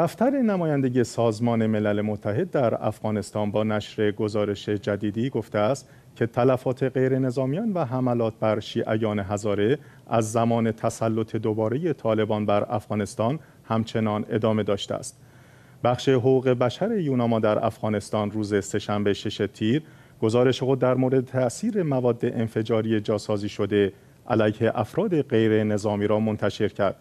دفتر نمایندگی سازمان ملل متحد در افغانستان با نشر گزارش جدیدی گفته است که تلفات غیر نظامیان و حملات بر شیعیان هزاره از زمان تسلط دوباره طالبان بر افغانستان همچنان ادامه داشته است. بخش حقوق بشر یوناما در افغانستان روز سهشنبه شش تیر گزارش خود در مورد تاثیر مواد انفجاری جاسازی شده علیه افراد غیر نظامی را منتشر کرد.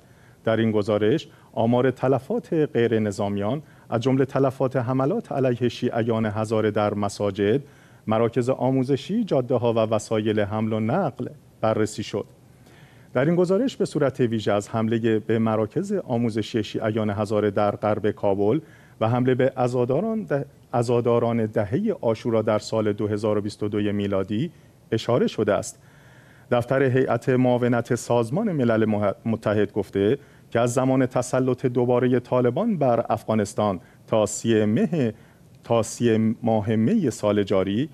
در این گزارش آمار تلفات غیر نظامیان از جمله تلفات حملات علیه شیعیان هزاره در مساجد، مراکز آموزشی، جاده ها و وسایل حمل و نقل بررسی شد. در این گزارش به صورت ویژه از حمله به مراکز آموزشی شیعیان هزار در غرب کابل و حمله به ازاداران, ده، ازاداران دهه آشورا در سال 2022 میلادی اشاره شده است. دفتر هیئت معاونت سازمان ملل متحد گفته که از زمان تسلط دوباره طالبان بر افغانستان تا سی مه تا سی ماه می سال جاری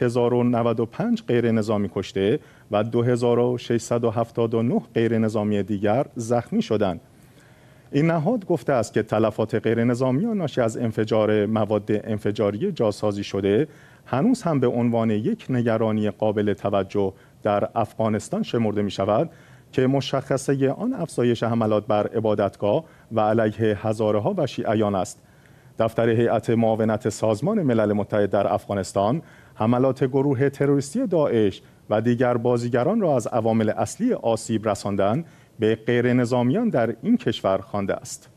1095 غیر نظامی کشته و 2679 غیر نظامی دیگر زخمی شدند. این نهاد گفته است که تلفات غیر نظامی ناشی از انفجار مواد انفجاری جاسازی شده هنوز هم به عنوان یک نگرانی قابل توجه در افغانستان شمرده می شود که مشخصه آن افزایش حملات بر عبادتگاه و علیه هزاره ها و شیعیان است دفتر هیئت معاونت سازمان ملل متحد در افغانستان حملات گروه تروریستی داعش و دیگر بازیگران را از عوامل اصلی آسیب رساندن به غیر نظامیان در این کشور خوانده است.